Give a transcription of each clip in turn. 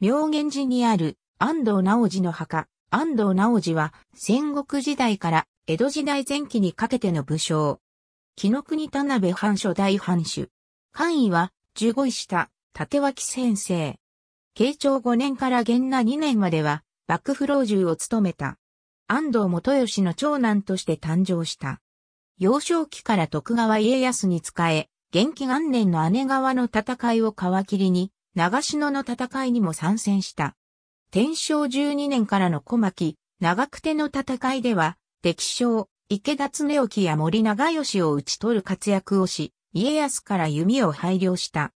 明源寺にある安藤直寺の墓。安藤直寺は戦国時代から江戸時代前期にかけての武将。紀の国田辺藩初代藩主。官位は十五位下、立脇先生。慶長五年から元那二年までは幕府老中を務めた。安藤元義の長男として誕生した。幼少期から徳川家康に仕え、元気元年の姉川の戦いを皮切りに、長篠の戦いにも参戦した。天正12年からの小牧、長久手の戦いでは、敵将、池田恒興や森長吉を討ち取る活躍をし、家康から弓を配慮した。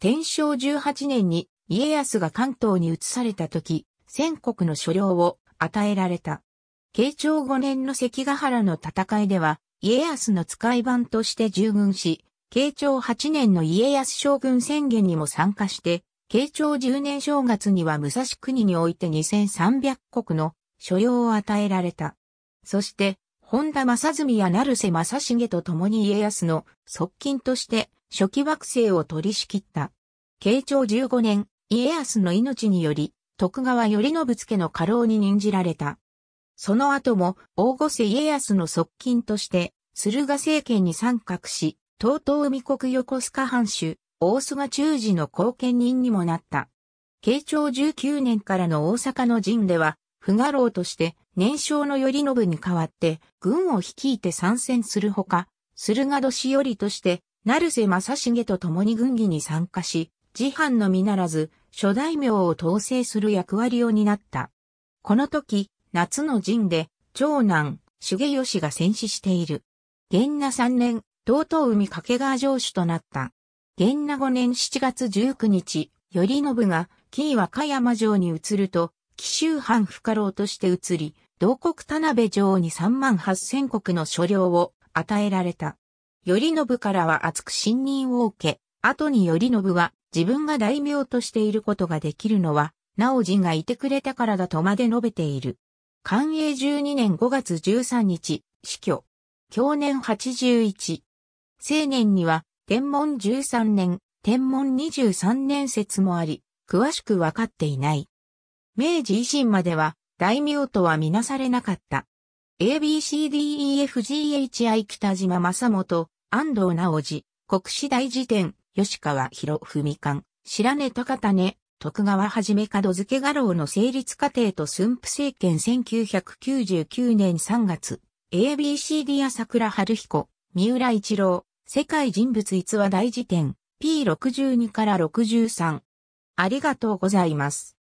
天正18年に家康が関東に移された時、全国の所領を与えられた。慶長5年の関ヶ原の戦いでは、家康の使い番として従軍し、慶長8年の家康将軍宣言にも参加して、慶長10年正月には武蔵国において2300国の所要を与えられた。そして、本田正純や成瀬正重と共に家康の側近として初期惑星を取り仕切った。慶長15年、家康の命により、徳川頼信家の家老に任じられた。その後も、大御瀬家康の側近として、駿河政権に参画し、東東海国横須賀藩主、大須賀中寺の後見人にもなった。慶長19年からの大阪の陣では、不賀老として年少の頼信に代わって軍を率いて参戦するほか、駿河年寄として成瀬正重と共に軍議に参加し、自藩のみならず諸大名を統制する役割を担った。この時、夏の陣で長男、重義が戦死している。元那3年、道東海掛川城主となった。元那5年7月19日、頼信が紀伊和歌山城に移ると、紀州藩不可老として移り、同国田辺城に3万8千国の所領を与えられた。頼信からは厚く信任を受け、後に頼信は自分が大名としていることができるのは、直人がいてくれたからだとまで述べている。寛永12年5月13日、死去。去年81。青年には、天文13年、天文23年説もあり、詳しくわかっていない。明治維新までは、大名とはみなされなかった。ABCDEFGHI 北島正元、安藤直治、国史大辞典、吉川博文館、白根高種、徳川はじめ門付画廊の成立過程と寸府政権1999年3月、ABCD 朝倉春彦、三浦一郎、世界人物逸話大辞典 P62 から63。ありがとうございます。